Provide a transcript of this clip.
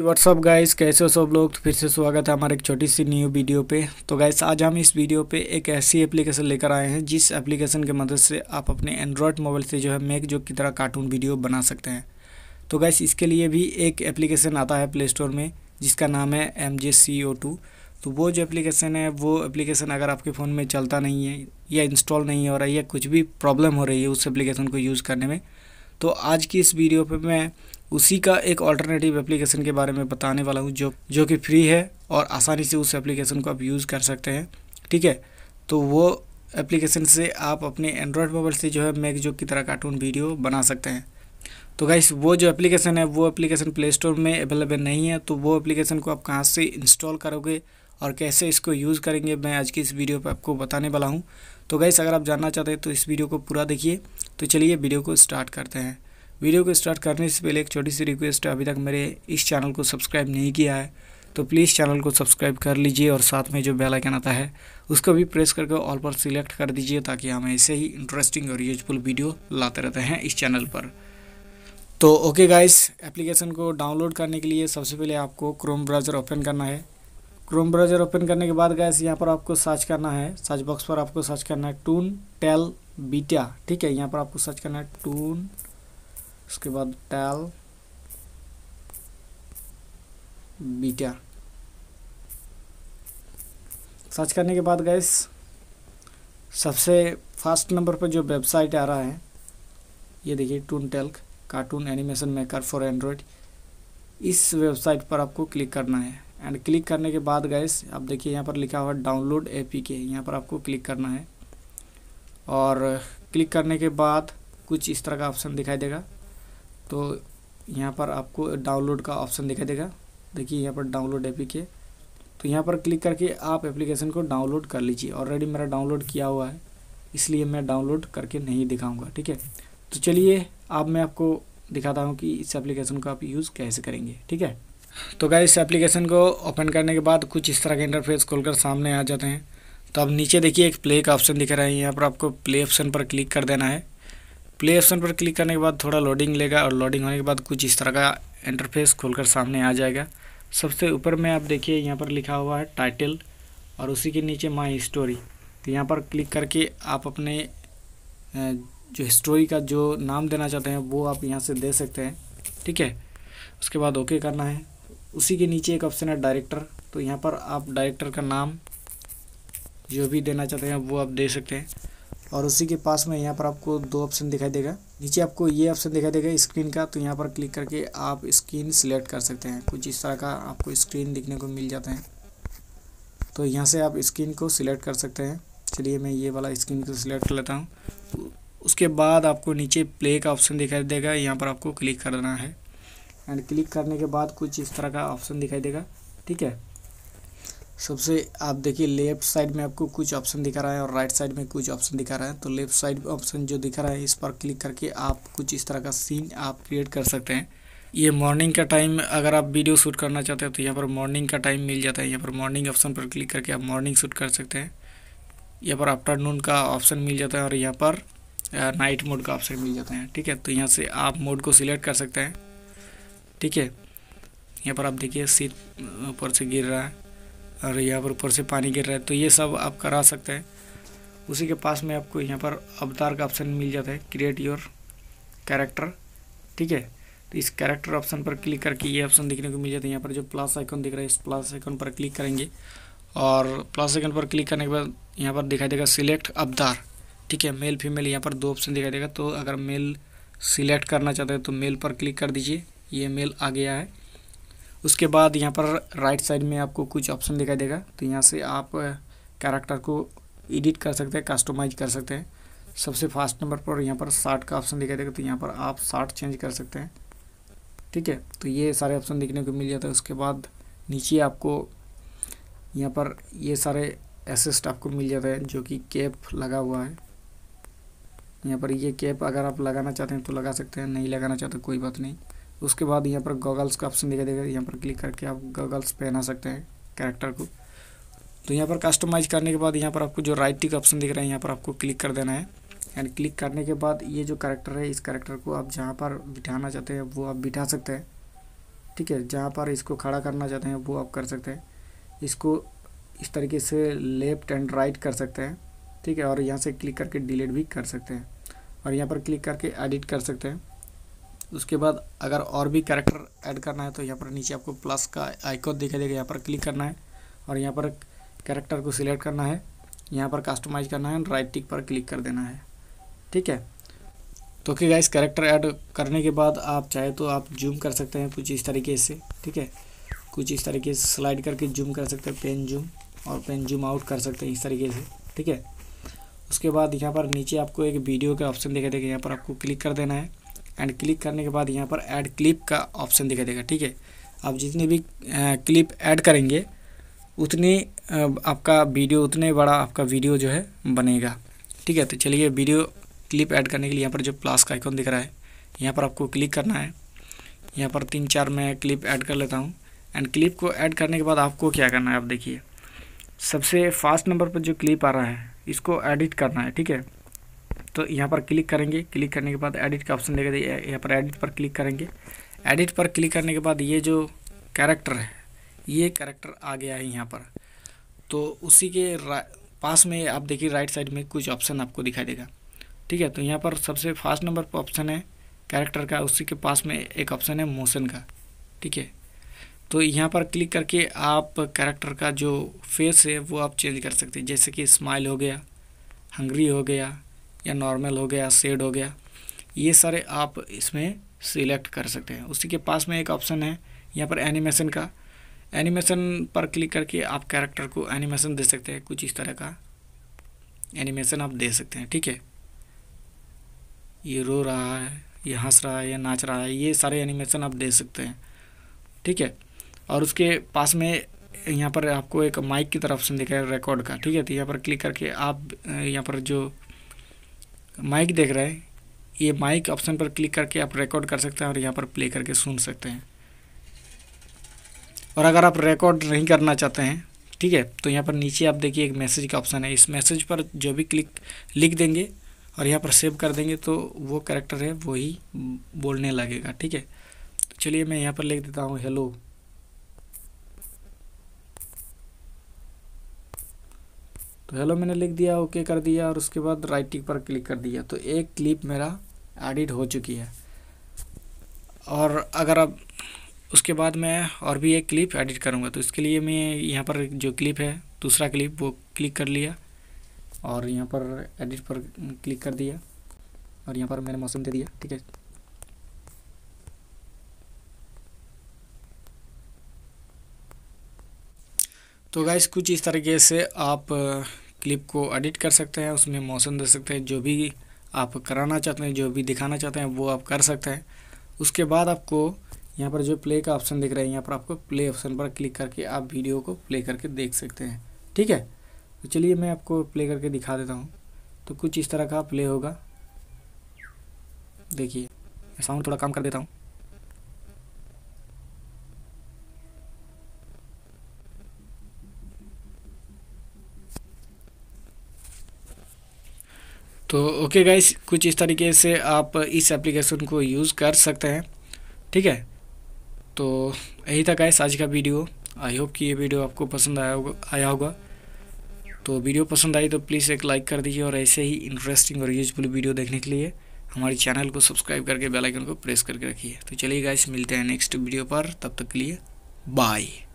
WhatsApp guys कैसे हो सब लोग तो फिर से स्वागत है हमारे एक छोटी सी न्यू वीडियो पे तो गाइस आज हम इस वीडियो पे एक ऐसी एप्लीकेशन लेकर आए हैं जिस एप्लीकेशन के मदद से आप अपने एंड्रॉयड मोबाइल से जो है मेक जो की तरह कार्टून वीडियो बना सकते हैं तो गाइस इसके लिए भी एक एप्लीकेशन आता है प्ले स्टोर में जिसका नाम है एम तो वो जो एप्लीकेशन है वो एप्लीकेशन अगर आपके फ़ोन में चलता नहीं है या इंस्टॉल नहीं हो रहा है या कुछ भी प्रॉब्लम हो रही है उस एप्लीकेशन को यूज़ करने में तो आज की इस वीडियो पर मैं उसी का एक ऑल्टरनेटिव एप्लीकेशन के बारे में बताने वाला हूँ जो जो कि फ्री है और आसानी से उस एप्लीकेशन को आप यूज़ कर सकते हैं ठीक है तो वो एप्लीकेशन से आप अपने एंड्रॉयड मोबाइल से जो है मैक जो की तरह कार्टून वीडियो बना सकते हैं तो गाइस वो जो एप्लीकेशन है वो एप्लीकेशन प्ले स्टोर में अवेलेबल नहीं है तो वो एप्लीकेशन को आप कहाँ से इंस्टॉल करोगे और कैसे इसको यूज़ करेंगे मैं आज की इस वीडियो पर आपको बताने वाला हूँ तो गाइस अगर आप जानना चाहते हैं तो इस वीडियो को पूरा देखिए तो चलिए वीडियो को स्टार्ट करते हैं वीडियो को स्टार्ट करने से पहले एक छोटी सी रिक्वेस्ट है अभी तक मेरे इस चैनल को सब्सक्राइब नहीं किया है तो प्लीज़ चैनल को सब्सक्राइब कर लीजिए और साथ में जो बेल आइकन आता है उसको भी प्रेस करके ऑल पर सिलेक्ट कर दीजिए ताकि हम ऐसे ही इंटरेस्टिंग और यूजफुल वीडियो लाते रहते हैं इस चैनल पर तो ओके गाइस एप्लीकेशन को डाउनलोड करने के लिए सबसे पहले आपको क्रोम ब्राउज़र ओपन करना है क्रोम ब्राउज़र ओपन करने के बाद गाइस यहाँ पर आपको सर्च करना है सर्च बॉक्स पर आपको सर्च करना है टून टेल बीटा ठीक है यहाँ पर आपको सर्च करना है टून उसके बाद टैल बीटा सर्च करने के बाद गैस सबसे फर्स्ट नंबर पर जो वेबसाइट आ रहा है ये देखिए toon talk cartoon animation maker for Android इस वेबसाइट पर आपको क्लिक करना है एंड क्लिक करने के बाद गैस आप देखिए यहाँ पर लिखा हुआ डाउनलोड ए पी के यहाँ पर आपको क्लिक करना है और क्लिक करने के बाद कुछ इस तरह का ऑप्शन दिखाई देगा तो यहाँ पर आपको डाउनलोड का ऑप्शन दिखा देगा देखिए यहाँ पर डाउनलोड एपी के तो यहाँ पर क्लिक करके आप एप्लीकेशन को डाउनलोड कर लीजिए ऑलरेडी मेरा डाउनलोड किया हुआ है इसलिए मैं डाउनलोड करके नहीं दिखाऊंगा ठीक है तो चलिए अब मैं आपको दिखाता हूँ कि इस एप्लीकेशन को आप यूज़ कैसे करेंगे ठीक है तो क्या इस एप्लीकेशन को ओपन करने के बाद कुछ इस तरह के इंटरफेस खोलकर सामने आ जाते हैं तो अब नीचे देखिए एक प्ले का ऑप्शन दिख रहा है यहाँ पर आपको प्ले ऑप्शन पर क्लिक कर देना है प्ले ऑप्शन पर क्लिक करने के बाद थोड़ा लोडिंग लेगा और लोडिंग होने के बाद कुछ इस तरह का इंटरफेस खोलकर सामने आ जाएगा सबसे ऊपर में आप देखिए यहाँ पर लिखा हुआ है टाइटल और उसी के नीचे माई स्टोरी तो यहाँ पर क्लिक करके आप अपने जो हिस्टोरी का जो नाम देना चाहते हैं वो आप यहाँ से दे सकते हैं ठीक है उसके बाद ओके करना है उसी के नीचे एक ऑप्शन है डायरेक्टर तो यहाँ पर आप डायरेक्टर का नाम जो भी देना चाहते हैं वो आप दे सकते हैं और उसी के पास में यहाँ पर आपको दो ऑप्शन दिखाई देगा नीचे आपको ये ऑप्शन दिखाई देगा स्क्रीन का तो यहाँ पर क्लिक करके आप स्क्रीन सिलेक्ट कर सकते हैं कुछ इस तरह का आपको स्क्रीन दिखने को मिल जाता है तो यहाँ से आप स्क्रीन को सिलेक्ट कर सकते हैं चलिए मैं ये वाला स्क्रीन को सिलेक्ट कर लेता हूँ उसके बाद आपको नीचे प्ले का ऑप्शन दिखाई देगा यहाँ पर आपको क्लिक करना है एंड क्लिक करने के बाद कुछ इस तरह का ऑप्शन दिखाई देगा ठीक है सबसे आप देखिए लेफ्ट साइड में आपको कुछ ऑप्शन दिखा रहा है और राइट साइड में कुछ ऑप्शन दिखा रहा है तो लेफ्ट साइड ऑप्शन जो दिखा रहा है इस पर क्लिक करके आप कुछ इस तरह का सीन आप क्रिएट कर सकते हैं ये मॉर्निंग का टाइम अगर आप वीडियो शूट करना चाहते हैं तो यहाँ पर मॉर्निंग का टाइम मिल जाता है यहाँ पर मॉर्निंग ऑप्शन पर क्लिक करके आप मॉर्निंग शूट कर सकते हैं यहाँ पर आफ्टरनून का ऑप्शन मिल जाता है और यहाँ पर नाइट मोड का ऑप्शन मिल जाता है ठीक है तो यहाँ से आप मोड को सिलेक्ट कर सकते हैं ठीक है यहाँ पर आप देखिए सीट ऊपर से गिर रहा है और यहाँ पर ऊपर से पानी गिर रहा है तो ये सब आप करा सकते हैं उसी के पास में आपको यहाँ पर अवतार का ऑप्शन मिल जाता है क्रिएट योर कैरेक्टर ठीक है तो इस कैरेक्टर ऑप्शन पर क्लिक करके ये ऑप्शन देखने को मिल जाता है यहाँ पर जो प्लस आइकन दिख रहा है इस प्लस आइकन पर क्लिक करेंगे और प्लस आइकन पर क्लिक करने के बाद यहाँ पर दिखाई देगा सिलेक्ट अवतार ठीक है मेल फीमेल यहाँ पर दो ऑप्शन दिखाई देगा तो अगर मेल सिलेक्ट करना चाहते हैं तो मेल पर क्लिक कर दीजिए ये मेल आ गया है उसके बाद यहाँ पर राइट साइड में आपको कुछ ऑप्शन दिखाई देगा तो यहाँ से आप कैरेक्टर को एडिट कर सकते हैं कस्टमाइज कर सकते हैं सबसे फास्ट नंबर पर यहाँ पर शार्ट का ऑप्शन दिखाई देगा तो यहाँ पर आप शार्ट चेंज कर सकते हैं ठीक है तो ये सारे ऑप्शन देखने को मिल जाता है उसके बाद नीचे आपको यहाँ पर ये सारे असिस्ट आपको मिल जाता है जो कि कैप लगा हुआ है यहाँ पर ये कैप अगर आप लगाना चाहते हैं तो लगा सकते हैं नहीं लगाना चाहते तो कोई बात नहीं उसके बाद यहाँ पर गॉगल्स का ऑप्शन दिखाई देगा यहाँ पर क्लिक करके आप गॉगल्स पहना सकते हैं कैरेक्टर को तो यहाँ पर कस्टमाइज करने के बाद यहाँ पर आपको जो राइट टिक ऑप्शन दिख रहा है यहाँ पर आपको क्लिक कर देना है एंड क्लिक करने के बाद ये जो करेक्टर है इस करेक्टर को आप जहाँ पर बिठाना चाहते हैं वो आप बिठा सकते हैं ठीक है जहाँ पर इसको खड़ा करना चाहते हैं वो आप कर सकते हैं इसको इस तरीके से लेफ्ट एंड राइट कर सकते हैं ठीक है और यहाँ से क्लिक करके डिलीट भी कर सकते हैं और यहाँ पर क्लिक करके एडिट कर सकते हैं उसके बाद अगर और भी कैरेक्टर ऐड करना है तो यहाँ पर नीचे आपको प्लस का आइकॉन दिखाई देगा यहाँ पर क्लिक करना है और यहाँ पर कैरेक्टर को सिलेक्ट करना है यहाँ पर कस्टमाइज करना है राइट टिक पर क्लिक कर देना है ठीक है तो कि गाइस कैरेक्टर ऐड करने के बाद आप चाहे तो आप जूम कर सकते हैं कुछ इस तरीके से ठीक है कुछ इस तरीके से स्लाइड करके जूम कर सकते हैं पेन जूम और पेन जूम आउट कर सकते हैं इस तरीके से ठीक है उसके बाद यहाँ पर नीचे आपको एक वीडियो का ऑप्शन दिखाई देगा यहाँ पर आपको क्लिक कर देना है एंड क्लिक करने के बाद यहाँ पर ऐड क्लिप का ऑप्शन दिखाई देगा ठीक है आप जितने भी क्लिप ऐड करेंगे उतनी आपका वीडियो उतने बड़ा आपका वीडियो जो है बनेगा ठीक है तो चलिए वीडियो क्लिप ऐड करने के लिए यहाँ पर जो प्लस का आइकॉन दिख रहा है यहाँ पर आपको क्लिक करना है यहाँ पर तीन चार मैं क्लिप ऐड कर लेता हूँ एंड क्लिप को ऐड करने के बाद आपको क्या करना है आप देखिए सबसे फास्ट नंबर पर जो क्लिप आ रहा है इसको एडिट करना है ठीक है तो यहाँ पर क्लिक करेंगे क्लिक करने के बाद एडिट का ऑप्शन देगा यहाँ पर एडिट पर क्लिक करेंगे एडिट पर क्लिक करने के बाद ये जो कैरेक्टर है ये कैरेक्टर आ गया है यहाँ पर तो उसी के पास में आप देखिए राइट साइड में कुछ ऑप्शन आपको दिखाई देगा ठीक है तो यहाँ पर सबसे फास्ट नंबर पर ऑप्शन है कैरेक्टर का उसी के पास में एक ऑप्शन है मोशन का ठीक है तो यहाँ पर क्लिक करके आप कैरेक्टर का जो फेस है वो आप चेंज कर सकते हैं जैसे कि स्माइल हो गया हंग्री हो गया या नॉर्मल हो गया सेड हो गया ये सारे आप इसमें सिलेक्ट कर सकते हैं उसी के पास में एक ऑप्शन है यहाँ पर एनिमेशन का एनिमेशन पर क्लिक करके आप कैरेक्टर को एनिमेशन दे सकते हैं कुछ इस तरह का एनिमेशन आप दे सकते हैं ठीक है ये रो रहा है ये हंस रहा है या नाच रहा है ये सारे एनिमेशन आप दे सकते हैं ठीक है और उसके पास में यहाँ पर आपको एक माइक की तरफ ऑप्शन दिखाया रिकॉर्ड का ठीक है तो यहाँ पर क्लिक करके आप यहाँ पर जो माइक देख रहे हैं ये माइक ऑप्शन पर क्लिक करके आप रिकॉर्ड कर सकते हैं और यहाँ पर प्ले करके सुन सकते हैं और अगर आप रिकॉर्ड नहीं करना चाहते हैं ठीक है तो यहाँ पर नीचे आप देखिए एक मैसेज का ऑप्शन है इस मैसेज पर जो भी क्लिक लिख देंगे और यहाँ पर सेव कर देंगे तो वो करेक्टर है वही बोलने लगेगा ठीक है तो चलिए मैं यहाँ पर लिख देता हूँ हेलो तो हेलो मैंने लिख दिया ओके कर दिया और उसके बाद राइट टिक पर क्लिक कर दिया तो एक क्लिप मेरा एडिट हो चुकी है और अगर अब उसके बाद मैं और भी एक क्लिप एडिट करूँगा तो इसके लिए मैं यहाँ पर जो क्लिप है दूसरा क्लिप वो क्लिक कर लिया और यहाँ पर एडिट पर क्लिक कर दिया और यहाँ पर मैंने मौसम दे दिया ठीक है तो गाइस कुछ इस तरीके से आप क्लिप को एडिट कर सकते हैं उसमें मौसम दे सकते हैं जो भी आप कराना चाहते हैं जो भी दिखाना चाहते हैं वो आप कर सकते हैं उसके बाद आपको यहाँ पर जो प्ले का ऑप्शन दिख रहा है यहाँ पर आपको प्ले ऑप्शन पर क्लिक करके आप वीडियो को प्ले करके देख सकते हैं ठीक है तो चलिए मैं आपको प्ले करके दिखा देता हूँ तो कुछ इस तरह का प्ले होगा देखिए साउंड थोड़ा कम कर देता हूँ तो ओके गाइस कुछ इस तरीके से आप इस एप्लीकेशन को यूज़ कर सकते हैं ठीक है तो यही था गाइस आज का वीडियो आई होप कि ये वीडियो आपको पसंद आया होगा आया होगा तो वीडियो पसंद आई तो प्लीज़ एक लाइक कर दीजिए और ऐसे ही इंटरेस्टिंग और यूजफुल वीडियो देखने के लिए हमारे चैनल को सब्सक्राइब करके बेल आइकन को प्रेस करके रखिए तो चलिए गाइस मिलते हैं नेक्स्ट वीडियो पर तब तक के लिए बाय